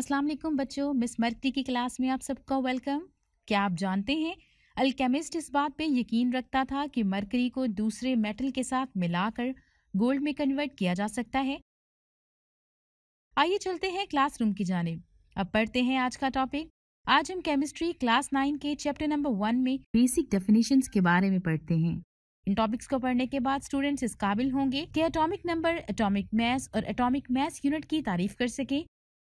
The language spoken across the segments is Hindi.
अस्सलाम वालेकुम बच्चों मिस मर्ती की क्लास में आप सबका वेलकम क्या आप जानते हैं अल्केमिस्ट इस बात पे यकीन रखता था कि मरकरी को दूसरे मेटल के साथ मिलाकर गोल्ड में कन्वर्ट किया जा सकता है आइए चलते हैं क्लासरूम की जाने अब पढ़ते हैं आज का टॉपिक आज हम केमिस्ट्री क्लास नाइन के चैप्टर नंबर वन में बेसिक डेफिनेशन के बारे में पढ़ते हैं इन टॉपिक्स को पढ़ने के बाद स्टूडेंट्स इस काबिल होंगे कि एटॉमिक नंबर एटॉमिक मैस और एटॉमिक मैस यूनिट की तारीफ कर सकें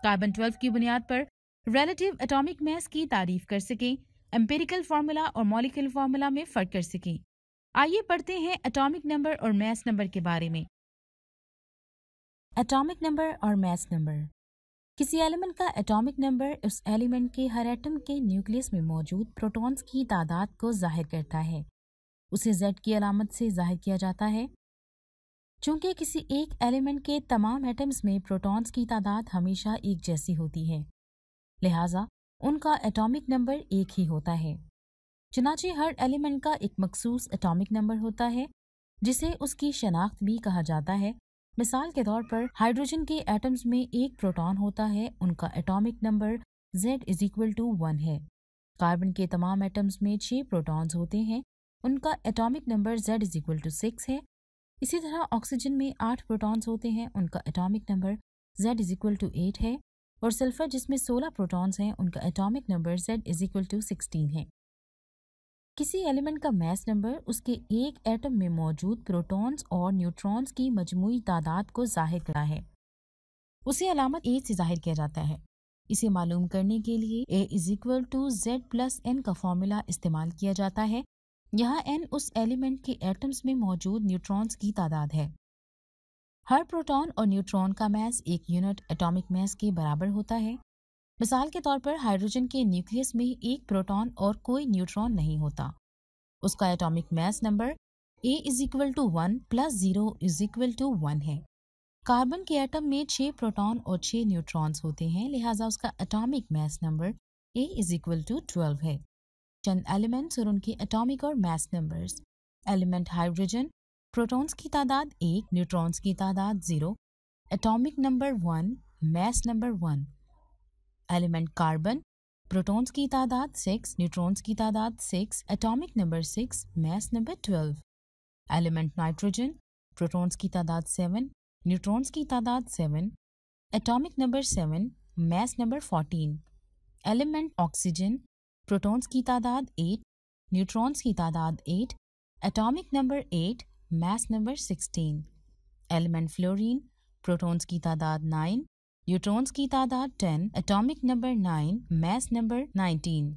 कार्बन ट्वेल्व की बुनियाद पर रिलेटिव एटॉमिक मैस की तारीफ कर सकें एम्पेरिकल फार्मूला और मॉलिक्यूल फार्मूला में फ़र्क कर सकें आइए पढ़ते हैं एटॉमिक नंबर और मैस नंबर के बारे में एटॉमिक नंबर और मैस नंबर किसी एलिमेंट का एटॉमिक नंबर उस एलिमेंट के हर एटम के न्यूक्लियस में मौजूद प्रोटॉन्स की तादाद को जाहिर करता है उसे जेड की अलामत से जाहिर किया जाता है चूंकि किसी एक एलिमेंट के तमाम एटम्स में प्रोटॉन्स की तादाद हमेशा एक जैसी होती है लिहाजा उनका एटॉमिक नंबर एक ही होता है चुनाचे हर एलिमेंट का एक मखसूस एटॉमिक नंबर होता है जिसे उसकी शनाख्त भी कहा जाता है मिसाल के तौर पर हाइड्रोजन के एटम्स में एक प्रोटॉन होता है उनका atomic number Z is equal to one है कार्बन के तमाम एटम्स में छः प्रोटॉन्स होते हैं उनका atomic number Z is equal to six है इसी तरह ऑक्सीजन में आठ प्रोटॉन्स होते हैं उनका atomic number z is equal to eight है और सल्फर जिसमें सोलह प्रोटॉन्स हैं उनका atomic number z is equal to sixteen है किसी एलिमेंट का मैस नंबर उसके एक एटम में मौजूद प्रोटॉन्स और न्यूट्रॉन्स की मजमू तादाद को जाहिर करना है उसे अलामत ए से जाहिर किया जाता है इसे मालूम करने के लिए A is equal to Z plus N का फॉर्मूला इस्तेमाल किया जाता है यहाँ एन उस एलिमेंट के एटम्स में मौजूद न्यूट्रॉन्स की तादाद है हर प्रोटॉन और न्यूट्रॉन का मैस एक यूनिट एटॉमिक मैस के बराबर होता है मिसाल के तौर पर हाइड्रोजन के न्यूक्लियस में एक प्रोटॉन और कोई न्यूट्रॉन नहीं होता उसका atomic mass number A is equal to one plus zero is equal to one है कार्बन के एटम में छः प्रोटॉन और छः न्यूट्रॉन्स होते हैं लिहाजा उसका atomic mass number A is equal to twelve है चंद एलिमेंट्स और उनके एटॉमिक और mass numbers element hydrogen protons की तादाद एक न्यूट्रॉन्स की तादाद zero atomic number one mass number one element carbon protons की तादाद सिक्स न्यूट्रॉन्स की तादाद six atomic number six mass number twelve element nitrogen protons की तादाद सेवन न्यूट्रॉन्स की तादाद seven atomic number seven mass number fourteen element oxygen protons की तादाद एट न्यूट्रॉन्स की तादाद eight atomic number eight mass number sixteen element fluorine protons की तादाद नाइन न्यूट्रॉन्स की तादाद ten atomic number nine mass number nineteen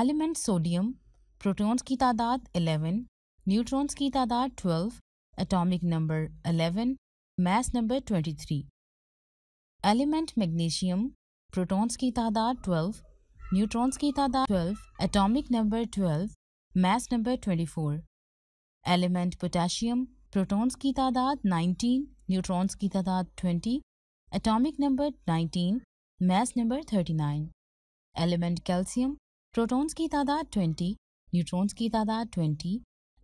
element sodium protons की तादाद एलेवन न्यूट्रॉन्स की तादाद twelve atomic number eleven mass number twenty three element magnesium protons की तादाद ट्वेल्व न्यूट्रॉन्स की तादाद 12, atomic number 12, mass number 24, element potassium protons की तादाद 19, न्यूट्रॉन्स की तादाद 20, atomic number 19, mass number 39, element calcium protons की तादाद 20, न्यूट्रॉन्स की तादाद 20,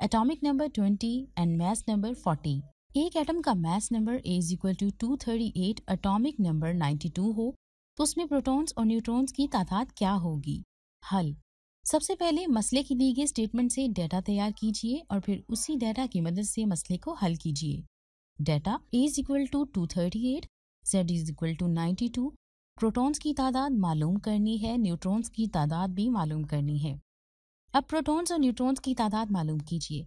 atomic number 20 and mass number 40। एक एटम का mass number A is equal to 238 atomic number 92 हो तो उसमें प्रोटॉन्स और न्यूट्रॉन्स की तादाद क्या होगी हल सबसे पहले मसले की दी गई स्टेटमेंट से डेटा तैयार कीजिए और फिर उसी डेटा की मदद से मसले को हल कीजिए data A is equal to two thirty eight Z is equal to ninety two protons की तादाद मालूम करनी है न्यूट्रॉन्स की तादाद भी मालूम करनी है अब प्रोटॉन्स और न्यूट्रॉन्स की तादाद मालूम कीजिए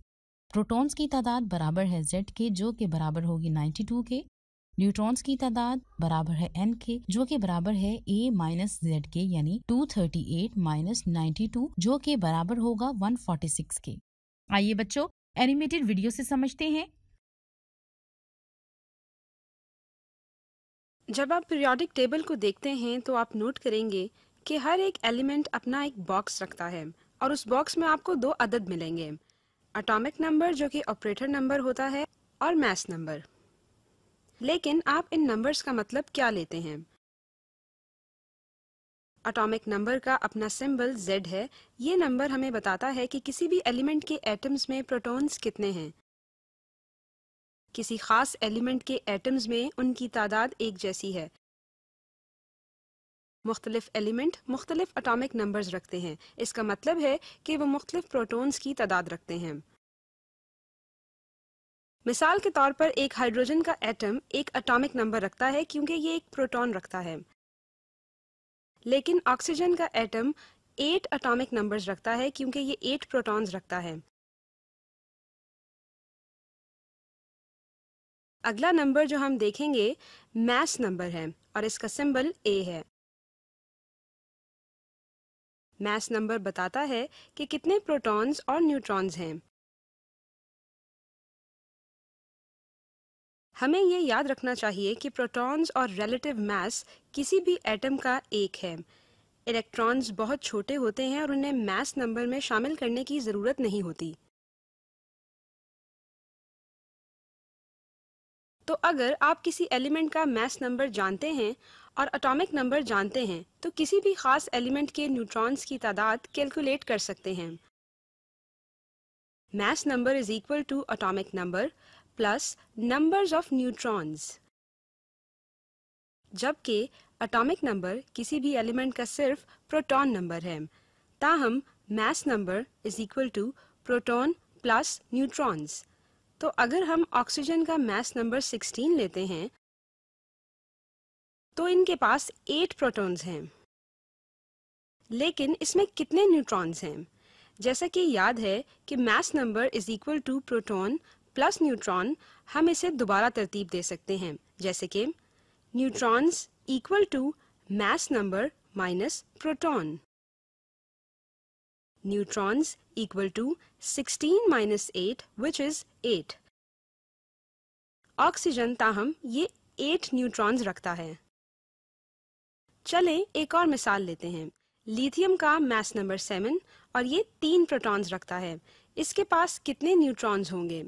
प्रोटॉन्स की तादाद बराबर है जेड के जो के बराबर होगी नाइन्टी टू के न्यूट्रॉन्स की तादाद बराबर है एन के जो के बराबर है ए माइनस जेड के यानी 238 माइनस 92 जो के बराबर होगा 146 के आइए बच्चों एनिमेटेड वीडियो से समझते हैं जब आप पीरियोडिक टेबल को देखते हैं तो आप नोट करेंगे कि हर एक एलिमेंट अपना एक बॉक्स रखता है और उस बॉक्स में आपको दो अदद मिलेंगे अटोमिक नंबर जो कि ऑपरेटर नंबर होता है और मैथ नंबर लेकिन आप इन नंबर्स का मतलब क्या लेते हैं अटोमिक नंबर का अपना सिंबल Z है ये नंबर हमें बताता है कि किसी भी एलिमेंट के एटम्स में प्रोटॉन्स कितने हैं किसी खास एलिमेंट के एटम्स में उनकी तादाद एक जैसी है मुख्तलिफ एलिमेंट मुख्तलिफ अटोमिक नंबर्स रखते हैं इसका मतलब है कि वो मुख्तलिफ प्रोटॉन्स की तादाद रखते हैं मिसाल के तौर पर एक हाइड्रोजन का एटम एक एटॉमिक नंबर रखता है क्योंकि ये एक प्रोटॉन रखता है लेकिन ऑक्सीजन का एटम एट एटॉमिक नंबर्स रखता है क्योंकि ये एट प्रोटॉन्स रखता है अगला नंबर जो हम देखेंगे मैस नंबर है और इसका सिंबल ए है मैस नंबर बताता है कि कितने प्रोटॉन्स और न्यूट्रॉन्स हैं हमें ये याद रखना चाहिए कि प्रोटॉन्स और रिलेटिव मास किसी भी एटम का एक है इलेक्ट्रॉन्स बहुत छोटे होते हैं और उन्हें मास नंबर में शामिल करने की ज़रूरत नहीं होती तो अगर आप किसी एलिमेंट का मास नंबर जानते हैं और एटॉमिक नंबर जानते हैं तो किसी भी खास एलिमेंट के न्यूट्रॉन्स की तादाद कैलकुलेट कर सकते हैं mass number is equal to atomic number plus numbers of neutrons जबकि एटॉमिक नंबर किसी भी एलिमेंट का सिर्फ प्रोटॉन नंबर है ताहम mass number is equal to proton plus neutrons तो अगर हम ऑक्सीजन का मास नंबर 16 लेते हैं तो इनके पास एट प्रोटॉन्स हैं लेकिन इसमें कितने न्यूट्रॉन्स हैं जैसा कि याद है कि mass number is equal to proton plus neutron हम इसे दोबारा तरतीब दे सकते हैं जैसे कि neutrons equal to mass number minus proton neutrons equal to 16 minus eight which is 8. Oxygen ताहम ये 8 न्यूट्रॉन्स रखता है चले एक और मिसाल लेते हैं लिथियम का मैस नंबर सेवन और ये तीन प्रोटॉन्स रखता है इसके पास कितने न्यूट्रॉन्स होंगे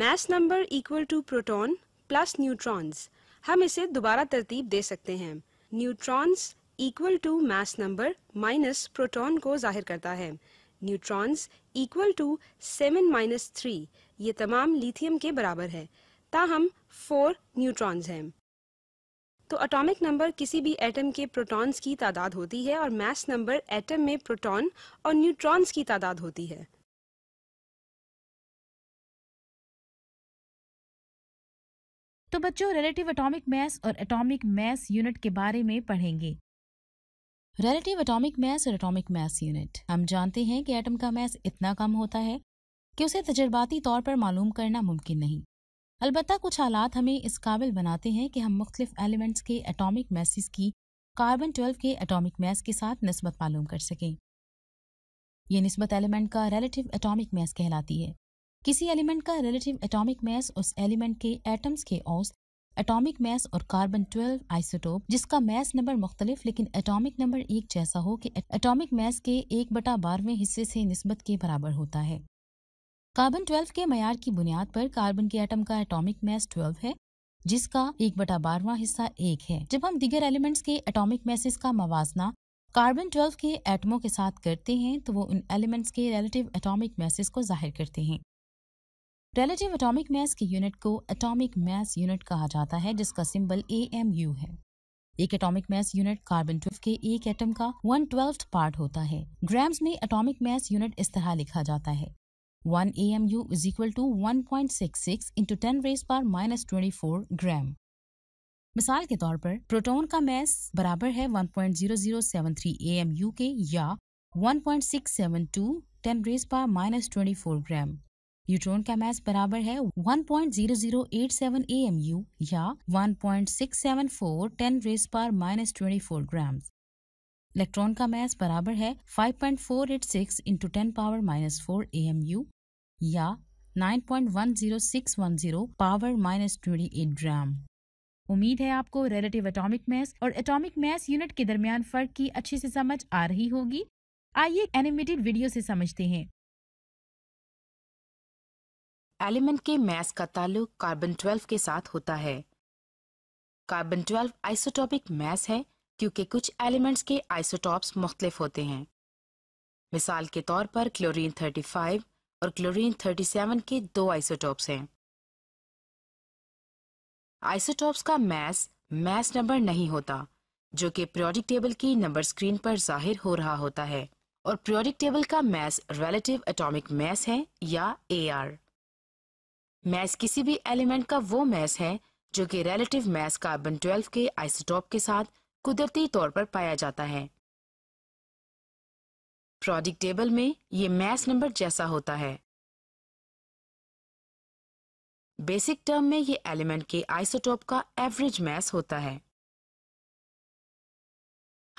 mass number equal to proton plus neutrons हम इसे दोबारा तरतीब दे सकते हैं neutrons equal to mass number minus proton को जाहिर करता है neutrons equal to seven minus three ये तमाम लिथियम के बराबर है ताहम फोर न्यूट्रॉन्स हैं तो एटॉमिक नंबर किसी भी एटम के प्रोटॉन्स की तादाद होती है और मैस नंबर एटम में प्रोटॉन और न्यूट्रॉन्स की तादाद होती है तो बच्चों रिलेटिव एटॉमिक मैस और एटॉमिक मैस यूनिट के बारे में पढ़ेंगे रिलेटिव एटॉमिक मैस और एटॉमिक मैस यूनिट हम जानते हैं कि एटम का मैस इतना कम होता है कि उसे तजर्बाती तौर पर मालूम करना मुमकिन नहीं अलबत् कुछ हालात हमें इस काबिल बनाते हैं कि हम मुख्तलिफ एलिमेंट्स के एटॉमिक मैसेज की कार्बन ट्वेल्व के एटॉमिक मैस के साथ नस्बत मालूम कर सकें यह नस्बत एलिमेंट का रिलेटिव एटॉमिक मैस कहलाती है किसी एलिमेंट का रिलेटिव एटॉमिक मैस उस एलिमेंट के एटम्स के औस एटॉमिक मैस और कार्बन 12 आइसोटोप जिसका मैस नंबर मुख्तलिफ लेकिन एटॉमिक नंबर एक जैसा हो कि एटॉमिक मैस के एक बटा बारहवें हिस्से से नस्बत के बराबर होता है कार्बन 12 के मैार की बुनियाद पर कार्बन के एटम का एटॉमिक मैस 12 है जिसका एक बटा बारहवा हिस्सा एक है जब हम दिगर एलिमेंट्स के एटॉमिक मैसेज का मवाजना कार्बन ट्वेल्व के एटमों के साथ करते हैं तो वो उन एलिमेंट्स के रिलेटिव एटॉमिक मैसेज को जाहिर करते हैं रिलेटिव एटॉमिक मैस की यूनिट को एटॉमिक मैस यूनिट कहा जाता है जिसका सिंबल एएमयू है एक atomic mass unit carbon twelve के एक एटम का वन ट्वेल्थ पार्ट होता है ग्राम्स में एटॉमिक मैस यूनिट इस तरह लिखा जाता है one A M U is equal to one point six six into ten raise पर माइनस ट्वेंटी फोर ग्राम मिसाल के तौर पर प्रोटोन का मैस बराबर है one point zero zero seven three A M U के या one point six seven two ten raise पर minus twenty four gram neutron का मास बराबर है 1.0087 पॉइंट या 1.674 point six seven four ten raise पर minus twenty four gram electron का मास बराबर है 5.486 point four eight six into ten power minus four AMU या 9.10610 power minus twenty eight gram उम्मीद है आपको रिलेटिव एटॉमिक मास और एटॉमिक मास यूनिट के दरमियान फर्क की अच्छी से समझ आ रही होगी आइए एनिमेटेड वीडियो से समझते हैं एलिमेंट के मैस का ताल्लुक कार्बन 12 के साथ होता है कार्बन 12 आइसोटॉपिक मैस है क्योंकि कुछ एलिमेंट्स के आइसोटॉप्स मुख्तलिफ होते हैं मिसाल के तौर पर क्लोरीन 35 और क्लोरीन 37 के दो आइसोटॉप्स हैं आइसोटॉप्स का मैस मैस नंबर नहीं होता जो कि प्रियोडिक टेबल की नंबर स्क्रीन पर जाहिर हो रहा होता है और प्रियोडिक टेबल का मैस रिलेटिव एटॉमिक मैस है या ए आर मैस किसी भी एलिमेंट का वो मैस है जो कि रिलेटिव मैस कार्बन 12 के आइसोटॉप के साथ कुदरती तौर पर पाया जाता है प्रोडिक टेबल में ये मैस नंबर जैसा होता है बेसिक टर्म में ये एलिमेंट के आइसोटॉप का एवरेज मैस होता है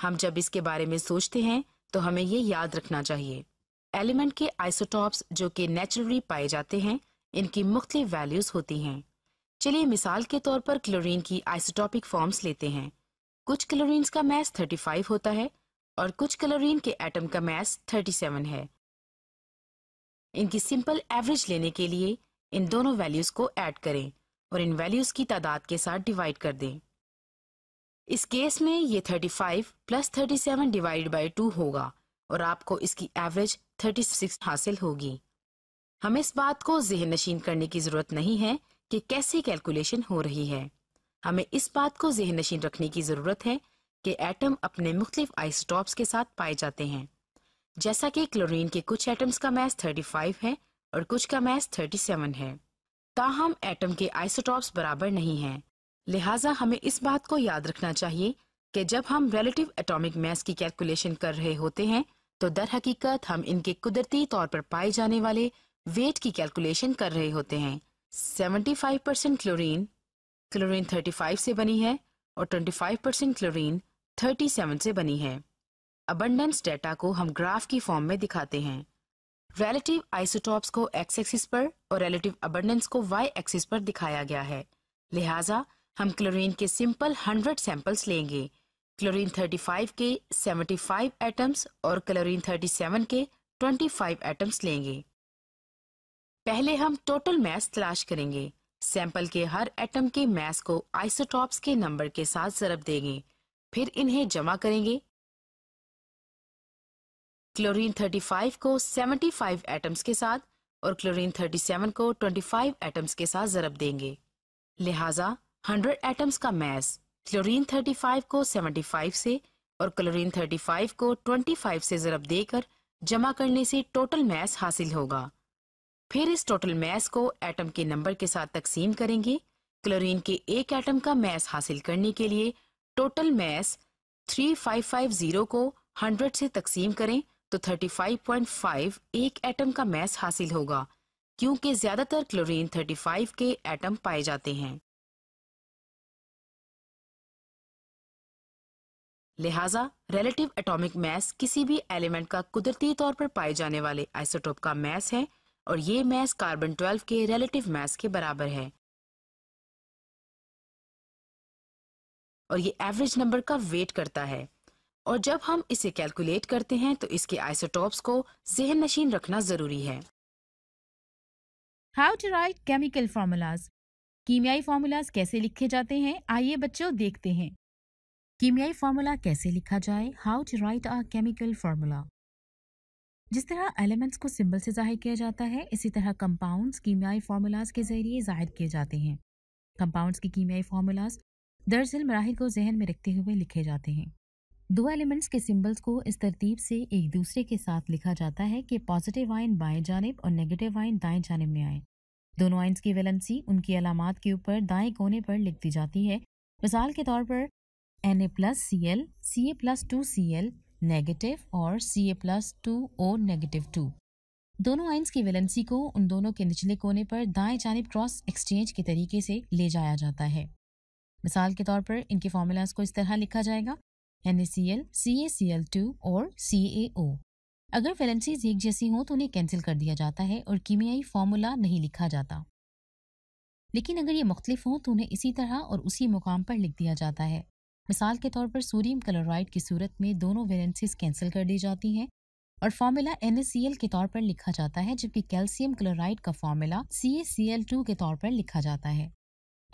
हम जब इसके बारे में सोचते हैं तो हमें ये याद रखना चाहिए एलिमेंट के आइसोटॉप्स जो कि नेचुरली पाए जाते हैं इनकी मुख्तलि वैल्यूज़ होती हैं चलिए मिसाल के तौर पर क्लोरीन की आइसोटॉपिक फॉर्म्स लेते हैं कुछ क्लोरीन का मैस 35 होता है और कुछ क्लोरीन के एटम का मैस 37 है इनकी सिंपल एवरेज लेने के लिए इन दोनों वैल्यूज़ को ऐड करें और इन वैल्यूज़ की तादाद के साथ डिवाइड कर दें इस केस में ये 35 plus seven divide by two होगा और आपको इसकी एवरेज 36 हासिल होगी हमें इस बात को जहन नशीन करने की जरूरत नहीं है कि कैसे कैलकुलेशन हो रही है हमें इस बात को जहन नशीन रखने की जरूरत है कि एटम अपने मुख्तलिफ आइसोटॉप्स के साथ पाए जाते हैं जैसा कि क्लोरीन के कुछ एटम्स का मैस 35 है और कुछ का मैस 37 है ताहम एटम के आइसोटॉप्स बराबर नहीं हैं लिहाजा हमें इस बात को याद रखना चाहिए कि जब हम रिलेटिव एटॉमिक मैस की कैलकुलेशन कर रहे होते हैं तो दर हकीकत हम इनके कुदरती तौर पर पाए जाने वाले वेट की कैलकुलेशन कर रहे होते हैं 75 परसेंट क्लोरीन क्लोरीन 35 से बनी है और 25 परसेंट क्लोरीन 37 से बनी है अबंडेंस डेटा को हम ग्राफ की फॉर्म में दिखाते हैं रिलेटिव आइसोटॉप्स को एक्स एक्सिस पर और रिलेटिव अबंडेंस को वाई एक्सिस पर दिखाया गया है लिहाजा हम क्लोरीन के सिंपल 100 सैंपल्स लेंगे क्लोरीन 35 के 75 एटम्स और क्लोरीन 37 के 25 एटम्स लेंगे पहले हम टोटल मैस तलाश करेंगे सैंपल के हर एटम के मैस को आइसोटॉप्स के नंबर के साथ जरब देंगे फिर इन्हें जमा करेंगे क्लोरीन 35 को 75 एटम्स के साथ और क्लोरीन 37 को 25 एटम्स के साथ जरब देंगे लिहाजा 100 एटम्स का मैस क्लोरीन 35 को 75 से और क्लोरीन 35 को 25 से जरब देकर जमा करने से टोटल मैस हासिल होगा फिर इस टोटल मैस को एटम के नंबर के साथ तकसीम करेंगे क्लोरीन के एक एटम का मैस हासिल करने के लिए टोटल मैस 3550 को 100 से तकसीम करें तो 35.5 एक एटम का मैस हासिल होगा क्योंकि ज्यादातर क्लोरीन 35 के एटम पाए जाते हैं लिहाजा रिलेटिव एटॉमिक मैस किसी भी एलिमेंट का कुदरती तौर पर पाए जाने वाले आइसोटोप का मैस है और ये मैस कार्बन 12 के रिलेटिव मैस के बराबर है और ये एवरेज नंबर का वेट करता है और जब हम इसे कैलकुलेट करते हैं तो इसके आइसोटॉप्स को जहन नशीन रखना जरूरी है how to write chemical formulas कीमियाई फार्मूलाज कैसे लिखे जाते हैं आइए बच्चों देखते हैं कीमियाई फार्मूला कैसे लिखा जाए how to write a chemical formula जिस तरह एलिमेंट्स को सिंबल से जाहिर किया जाता है इसी तरह कंपाउंड्स कीमियाई फार्मूलाज के जरिए जाहिर किए जाते हैं कंपाउंड्स की कीमियाई फार्मूलाज दरअसल मराहल को जहन में रखते हुए लिखे जाते हैं दो एलिमेंट्स के सिंबल्स को इस तरतीब से एक दूसरे के साथ लिखा जाता है कि पॉजिटिव आयन बाएं जानब और नेगेटिव आयन दाएं जानब में आए दोनों आइंस की वैलेंसी उनकी अलामत के ऊपर दाएं कोने पर लिख दी जाती है मिसाल के तौर पर N A plus C L C A plus two C L negative और C A plus two O negative two दोनों आइंस की वैलेंसी को उन दोनों के निचले कोने पर दाएं जानब क्रॉस एक्सचेंज के तरीके से ले जाया जाता है मिसाल के तौर पर इनके फार्मूलाज को इस तरह लिखा जाएगा N A C L C A C L two और सी ए ओ अगर वैलेंसीज एक जैसी हों तो उन्हें कैंसिल कर दिया जाता है और कीमियाई फार्मूला नहीं लिखा जाता लेकिन अगर ये मुख्तलिफ हों तो उन्हें इसी तरह और उसी मुकाम पर लिख दिया जाता है मिसाल के तौर पर सोडियम क्लोराइड की सूरत में दोनों वेलेंसीज कैंसिल कर दी जाती हैं और फार्मूला एन के तौर पर लिखा जाता है जबकि कैल्शियम क्लोराइड का फार्मूला सी के तौर पर लिखा जाता है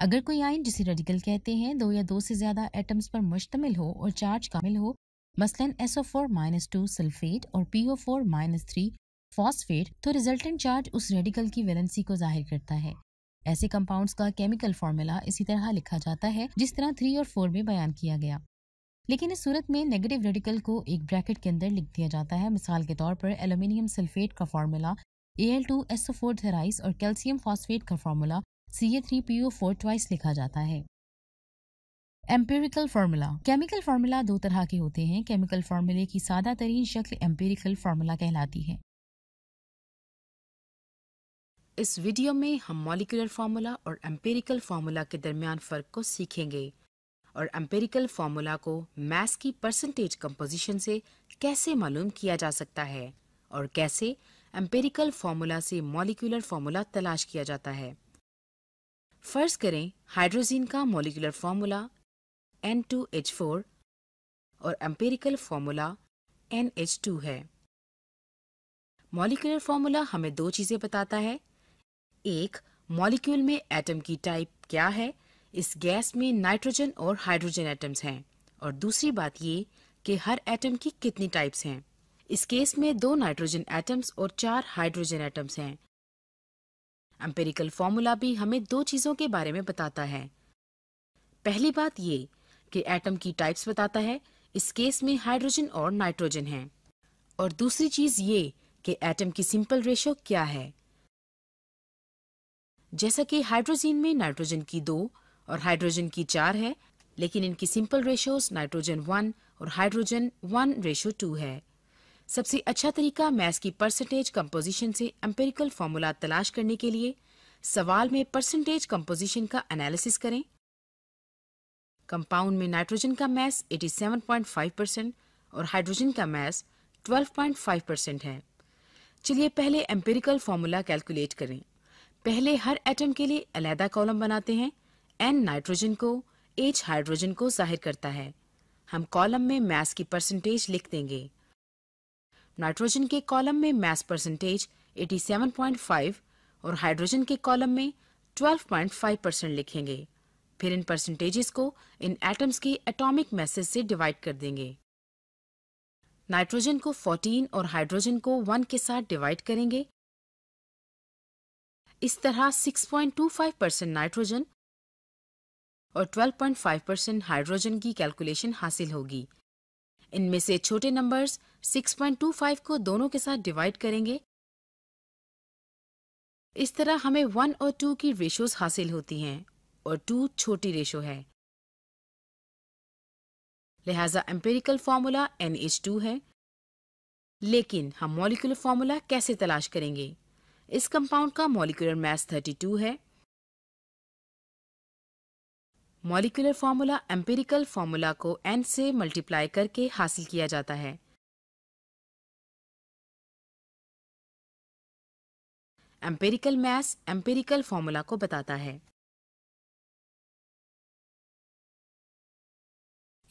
अगर कोई आयन जिसे रेडिकल कहते हैं दो या दो से ज्यादा एटम्स पर मुश्तमिल हो और चार्ज कामिल हो मसलन SO four minus two sulphate और P O four minus three phosphate तो रिजल्टेंट चार्ज उस रेडिकल की वैलेंसी को जाहिर करता है ऐसे कंपाउंड्स का केमिकल फार्मूला इसी तरह लिखा जाता है जिस तरह थ्री और फोर में बयान किया गया लेकिन इस सूरत में नेगेटिव रेडिकल को एक ब्रैकेट के अंदर लिख दिया जाता है मिसाल के तौर पर एल्यूमिनियम सल्फेट का formula A L two S O four thrice और कैल्शियम फॉस्फेट का formula C A three P O four twice लिखा जाता है एम्पेरिकल फार्मूला केमिकल फार्मूला दो तरह के होते हैं केमिकल फार्मूले की सादा तरीन शक्ल एम्पेरिकल फार्मूला कहलाती है इस वीडियो में हम मॉलिकुलर फार्मूला और एम्पेरिकल फार्मूला के दरमियान फ़र्क को सीखेंगे और एम्पेरिकल फार्मूला को मैथ्स की परसेंटेज कंपोजिशन से कैसे मालूम किया जा सकता है और कैसे एम्पेरिकल फार्मूला से मॉलिकुलर फार्मूला तलाश किया जाता है फ़र्ज़ करें हाइड्रोजीन का मॉलिकुलर फार्मूला एन और एम्पेरिकल फार्मूला एन है मॉलिकुलर फार्मूला हमें दो चीज़ें बताता है एक मॉलिक्यूल में एटम की टाइप क्या है इस गैस में नाइट्रोजन और हाइड्रोजन एटम्स हैं और दूसरी बात ये कि हर एटम की कितनी टाइप्स हैं इस केस में दो नाइट्रोजन एटम्स और चार हाइड्रोजन एटम्स हैं एम्पेरिकल फॉर्मूला भी हमें दो चीज़ों के बारे में बताता है पहली बात ये कि एटम की टाइप्स बताता है इस केस में हाइड्रोजन और नाइट्रोजन हैं और दूसरी चीज़ ये कि एटम की सिंपल रेशो क्या है जैसा कि हाइड्रोजन में नाइट्रोजन की दो और हाइड्रोजन की चार है लेकिन इनकी सिंपल रेशियोज नाइट्रोजन वन और हाइड्रोजन वन रेशियो टू है सबसे अच्छा तरीका मैस की परसेंटेज कंपोजिशन से एम्पेरिकल फॉर्मूला तलाश करने के लिए सवाल में परसेंटेज कंपोजिशन का एनालिसिस करें कंपाउंड में नाइट्रोजन का मैस 87.5 परसेंट और हाइड्रोजन का मैस 12.5 परसेंट है चलिए पहले एम्पेरिकल फॉर्मूला कैलकुलेट करें पहले हर एटम के लिए अलहदा कॉलम बनाते हैं एन नाइट्रोजन को एच हाइड्रोजन को जाहिर करता है हम कॉलम में मैस की परसेंटेज लिख देंगे नाइट्रोजन के कॉलम में मैस परसेंटेज 87.5 और हाइड्रोजन के कॉलम में 12.5 परसेंट लिखेंगे फिर इन परसेंटेजेस को इन एटम्स के एटॉमिक मैसेज से डिवाइड कर देंगे नाइट्रोजन को 14 और हाइड्रोजन को 1 के साथ डिवाइड करेंगे इस तरह 6.25 परसेंट नाइट्रोजन और 12.5 परसेंट हाइड्रोजन की कैलकुलेशन हासिल होगी इनमें से छोटे नंबर्स 6.25 को दोनों के साथ डिवाइड करेंगे इस तरह हमें वन और टू की रेशोज हासिल होती हैं और टू छोटी रेशो है लिहाजा एम्पेरिकल फार्मूला एन है लेकिन हम मॉलिकुलर फार्मूला कैसे तलाश करेंगे इस कंपाउंड का मॉलिकुलर मैस 32 है मॉलिकुलर फार्मूला एम्पेरिकल फार्मूला को एन से मल्टीप्लाई करके हासिल किया जाता है एम्पेरिकल मैस एम्पेरिकल फार्मूला को बताता है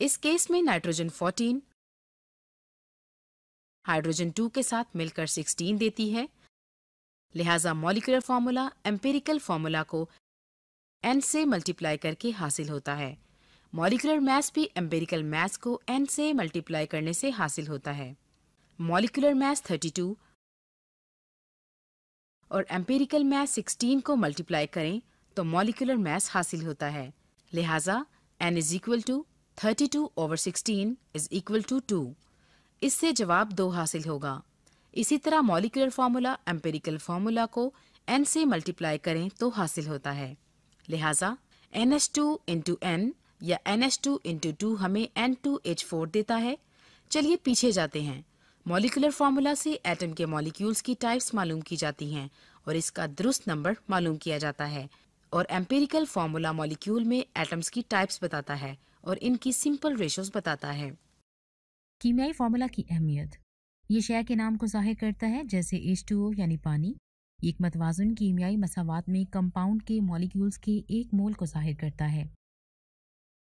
इस केस में नाइट्रोजन 14 हाइड्रोजन 2 के साथ मिलकर 16 देती है लिहाजा मॉलिकुलर फार्मूला एम्पेरिकल फार्मूला को एन से मल्टीप्लाई करके हासिल होता है मॉलिकुलर मैस भी एम्पेरिकल मैस को एन से मल्टीप्लाई करने से हासिल होता है मॉलिकुलर मैस 32 और एम्पेरिकल मैस 16 को मल्टीप्लाई करें तो मॉलिकुलर मैस हासिल होता है लिहाजा N is equal to thirty two over sixteen is equal to two two जवाब दो हासिल होगा इसी तरह मॉलिकुलर फार्मूला एम्पेरिकल फार्मूला को एन से मल्टीप्लाई करें तो हासिल होता है लिहाजा N H two into N या N S two into two हमें एन टू एच फोर देता है चलिए पीछे जाते हैं मॉलिकुलर फार्मूला से एटम के मॉलिक्यूल्स की टाइप्स मालूम की जाती हैं और इसका दुरुस्त नंबर मालूम किया जाता है और एम्पेरिकल फार्मूला मॉलिक्यूल में एटम्स की टाइप्स बताता है और इनकी सिंपल रेशोज बताता है कीमियाई फार्मूला की अहमियत ये शय के नाम को जाहिर करता है जैसे एच टू यानी पानी एक मतवाजुन कीमियाई मसावत में कंपाउंड के मॉलिक्यूल्स के एक मोल को जाहिर करता है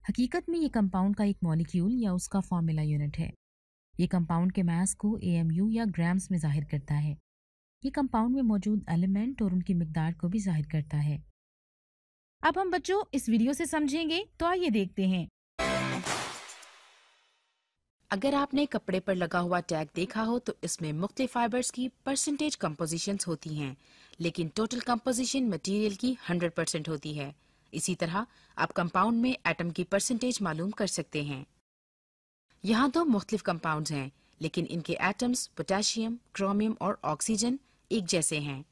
हकीकत में ये कंपाउंड का एक मॉलिक्यूल या उसका फार्मूला यूनिट है ये कंपाउंड के मास को ए या ग्राम्स में जाहिर करता है ये कंपाउंड में मौजूद एलिमेंट और उनकी मकदार को भी जाहिर करता है अब हम बच्चों इस वीडियो से समझेंगे तो आइए देखते हैं अगर आपने कपड़े पर लगा हुआ टैग देखा हो तो इसमें मुख्त फाइबर्स की परसेंटेज कम्पोजिशन होती हैं लेकिन टोटल कम्पोजिशन मटेरियल की 100 परसेंट होती है इसी तरह आप कंपाउंड में एटम की परसेंटेज मालूम कर सकते हैं यहाँ दो मुख्तलिफ कंपाउंड हैं लेकिन इनके एटम्स पोटेशियम क्रोमियम और ऑक्सीजन एक जैसे हैं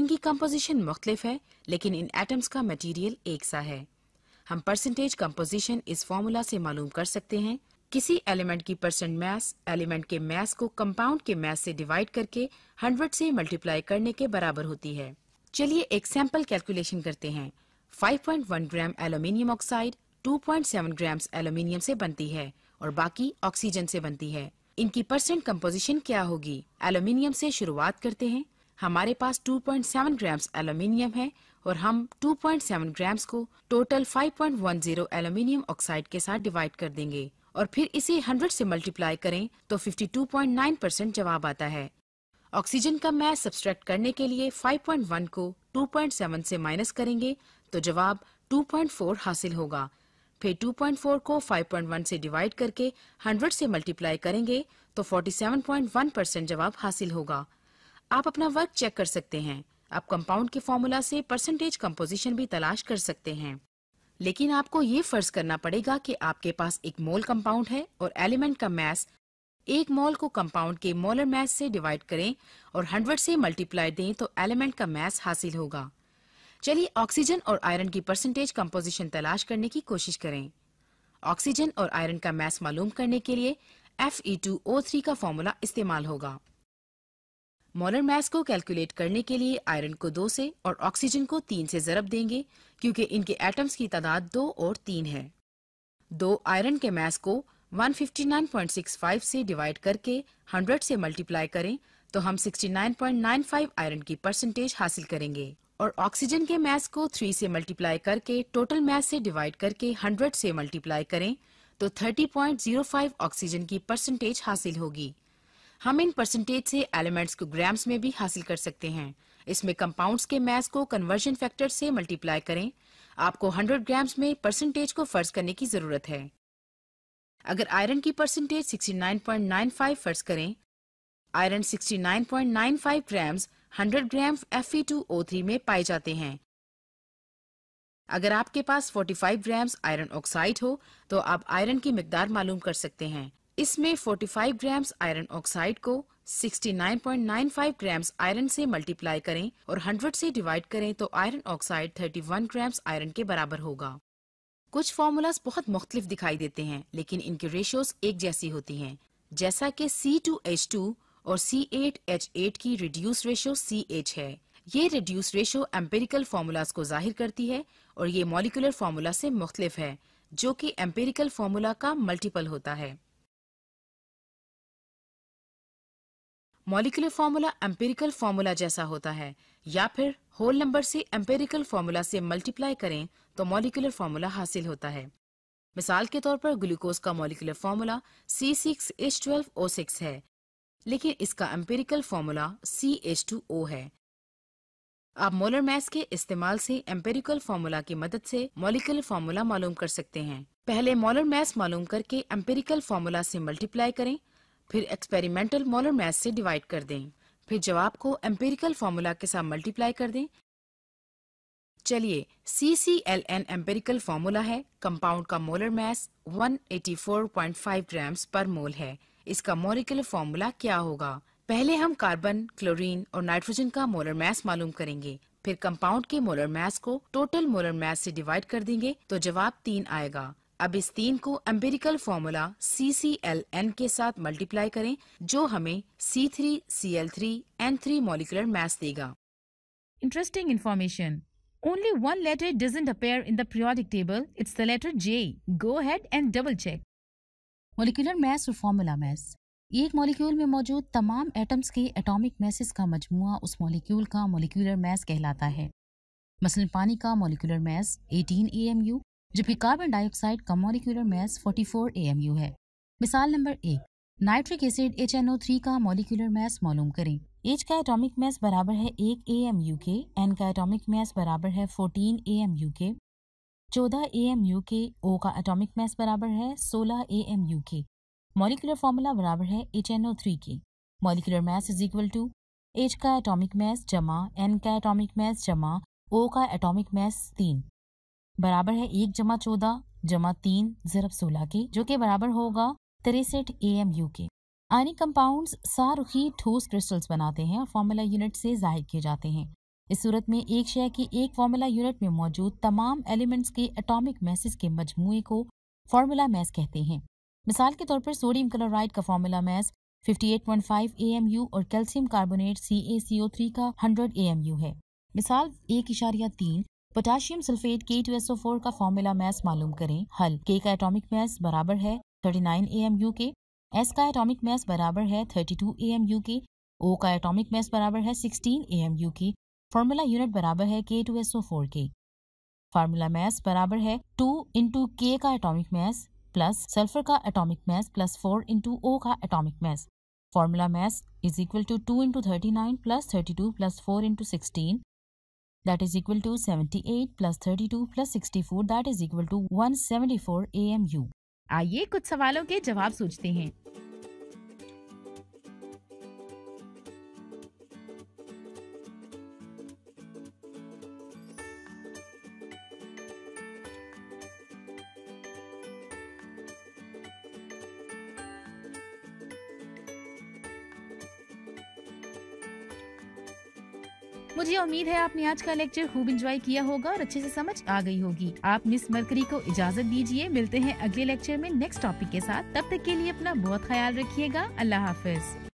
इनकी कम्पोजिशन मुख्तलिफ है लेकिन इन एटम्स का मटीरियल एक सा है हम परसेंटेज कम्पोजिशन इस फॉर्मूला से मालूम कर सकते हैं किसी एलिमेंट की परसेंट मैस एलिमेंट के मैस को कंपाउंड के मैस से डिवाइड करके 100 से मल्टीप्लाई करने के बराबर होती है चलिए एक सैंपल कैलकुलेशन करते हैं 5.1 gram aluminium oxide 2.7 gram aluminium से बनती है और बाकी ऑक्सीजन से बनती है इनकी परसेंट कम्पोजिशन क्या होगी एल्यूमिनियम से शुरुआत करते हैं हमारे पास 2.7 ग्राम एल्यूमिनियम है और हम 2.7 ग्राम्स को टोटल 5.10 एल्यूमिनियम ऑक्साइड के साथ डिवाइड कर देंगे और फिर इसे 100 से मल्टीप्लाई करें तो 52.9 परसेंट जवाब आता है ऑक्सीजन का मैच सब्सट्रैक्ट करने के लिए 5.1 को 2.7 से माइनस करेंगे तो जवाब 2.4 हासिल होगा फिर 2.4 को 5.1 से डिवाइड करके 100 से मल्टीप्लाई करेंगे तो 47.1 परसेंट जवाब हासिल होगा आप अपना वर्क चेक कर सकते हैं आप कंपाउंड के फॉर्मूला से परसेंटेज कंपोजिशन भी तलाश कर सकते हैं लेकिन आपको ये फर्ज करना पड़ेगा कि आपके पास एक मोल कंपाउंड है और एलिमेंट का मैस एक मोल को कंपाउंड के मोलर मैस से डिवाइड करें और हंड्रेड से मल्टीप्लाई दें तो एलिमेंट का मैस हासिल होगा चलिए ऑक्सीजन और आयरन की परसेंटेज कंपोजिशन तलाश करने की कोशिश करें ऑक्सीजन और आयरन का मैस मालूम करने के लिए Fe2O3 का फॉर्मूला इस्तेमाल होगा मॉलर मैस को कैलकुलेट करने के लिए आयरन को दो से और ऑक्सीजन को तीन से जरब देंगे क्योंकि इनके एटम्स की तादाद दो और तीन है दो आयरन के मैस को 159.65 से डिवाइड करके 100 से मल्टीप्लाई करें तो हम 69.95 आयरन की परसेंटेज हासिल करेंगे और ऑक्सीजन के मैस को 3 से मल्टीप्लाई करके टोटल मैस से डिवाइड करके 100 से मल्टीप्लाई करें तो 30.05 ऑक्सीजन की परसेंटेज हासिल होगी हम इन परसेंटेज से एलिमेंट्स को ग्राम्स में भी हासिल कर सकते हैं इसमें कंपाउंड्स के मैस को कन्वर्जन फैक्टर से मल्टीप्लाई करें आपको 100 ग्राम्स में परसेंटेज को फर्ज करने की जरूरत है अगर आयरन की परसेंटेज 69.95 फर्ज करें आयरन 69.95 ग्राम्स 100 ग्राम Fe2O3 में पाए जाते हैं अगर आपके पास 45 ग्राम्स आयरन ऑक्साइड हो तो आप आयरन की मकदार मालूम कर सकते हैं इसमें 45 ग्राम्स आयरन ऑक्साइड को 69.95 ग्राम्स आयरन से मल्टीप्लाई करें और 100 से डिवाइड करें तो आयरन ऑक्साइड 31 ग्राम्स आयरन के बराबर होगा कुछ फार्मूलाज बहुत मुख्तलिफ दिखाई देते हैं लेकिन इनके रेशियोज एक जैसी होती हैं जैसा कि C2H2 और C8H8 की रिड्यूस रेशियो CH है ये रिड्यूस रेशियो एम्पेरिकल फार्मूलाज को जाहिर करती है और ये मॉलिकुलर फार्मूला से मुख्तलिफ है जो कि एम्पेरिकल फार्मूला का मल्टीपल होता है मॉलिकुलर फार्मूला एम्पेरिकल फार्मूला जैसा होता है या फिर होल नंबर से एम्पेरिकल फार्मूला से मल्टीप्लाई करें तो मॉलिकुलर फार्मूला हासिल होता है मिसाल के तौर पर ग्लूकोज का molecular formula C six twelve O है लेकिन इसका empirical formula C two O है आप मोलर मैस के इस्तेमाल से एम्पेरिकल फार्मूला की मदद से मॉलिकुलर फार्मूला मालूम कर सकते हैं पहले मोलर मैस मालूम करके एम्पेरिकल फार्मूला से मल्टीप्लाई करें फिर एक्सपेरिमेंटल मोलर मैथ से डिवाइड कर दें फिर जवाब को एम्पेरिकल फार्मूला के साथ मल्टीप्लाई कर दें चलिए C C L N empirical formula है कंपाउंड का मोलर मैस 184.5 ग्राम्स पर मोल है इसका मोलिकुलर फॉर्मूला क्या होगा पहले हम कार्बन क्लोरीन और नाइट्रोजन का मोलर मैस मालूम करेंगे फिर कंपाउंड के मोलर मैस को टोटल मोलर मैस से डिवाइड कर देंगे तो जवाब तीन आएगा अब इस तीन को empirical formula C C L N के साथ मल्टीप्लाई करें जो हमें C three C L three N three molecular mass देगा interesting information only one letter doesn't appear in the periodic table. It's the letter J. Go ahead and double check. Molecular mass और फॉर्मूला मैथ एक मॉलिक्यूल में मौजूद तमाम एटम्स के एटॉमिक मैसेस का मजमुआ उस मॉलिक्यूल का मॉलिक्यूलर मैस कहलाता है मसलन पानी का मॉलिक्यूलर मैस 18 एम यू जबकि कार्बन डाइऑक्साइड का मॉलिक्यूलर मैस 44 एएमयू है मिसाल नंबर एक नाइट्रिक एसिड एच का मॉलिक्यूलर मैस मालूम करें एच का एटॉमिक मैस बराबर है एक ए के एन का एटॉमिक मैस बराबर है फोर्टीन ए एम के चौदह ए एम के ओ का एटॉमिक मैस बराबर है सोलह ए एम के मॉलिकुलर फार्मूला बराबर है एच के molecular mass is equal to H का एटॉमिक मैस जमा एन का एटॉमिक मैस जमा ओ का एटॉमिक मैस तीन बराबर है एक जमा चौदह जमा तीन जरब सोलह के जो के बराबर होगा तिरसठ ए एम यू के आयनिक कंपाउंड्स सारुखी ठोस क्रिस्टल्स बनाते हैं और फॉर्मूला यूनिट से जाहिर किए जाते हैं इस सूरत में एक शय की एक फॉर्मूला यूनिट में मौजूद तमाम एलिमेंट्स के एटॉमिक मैसेज के मजमुए को फार्मूला मैस कहते हैं मिसाल के तौर पर सोडियम क्लोराइड का फार्मूला मैस 58.5 AMU और कैल्शियम कार्बोनेट CaCO3 का 100 AMU है मिसाल एक इशारिया तीन potassium sulphate K two SO four का फॉर्मूला मैस मालूम करें हल के का एटॉमिक मैस बराबर है thirty nine A M U के एस का एटॉमिक मैस बराबर है thirty two A M U के ओ का एटॉमिक मैस बराबर है सिक्सटीन ए एम यू के फार्मूला यूनिट बराबर है के टू एसओ फोर के फार्मूला मैस बराबर है टू इंटू के का एटॉमिक मैस प्लस सल्फर का atomic mass plus four into O का atomic mass formula mass is equal to two into thirty nine plus thirty two plus four into sixteen that is equal to 78 plus 32 plus 64 that is equal to 174 AMU. आइए कुछ सवालों के जवाब सोचते हैं मुझे उम्मीद है आपने आज का लेक्चर खूब इंजॉय किया होगा और अच्छे से समझ आ गई होगी आप मिस मरकरी को इजाजत दीजिए मिलते हैं अगले लेक्चर में नेक्स्ट टॉपिक के साथ तब तक के लिए अपना बहुत ख्याल रखिएगा अल्लाह हाफिज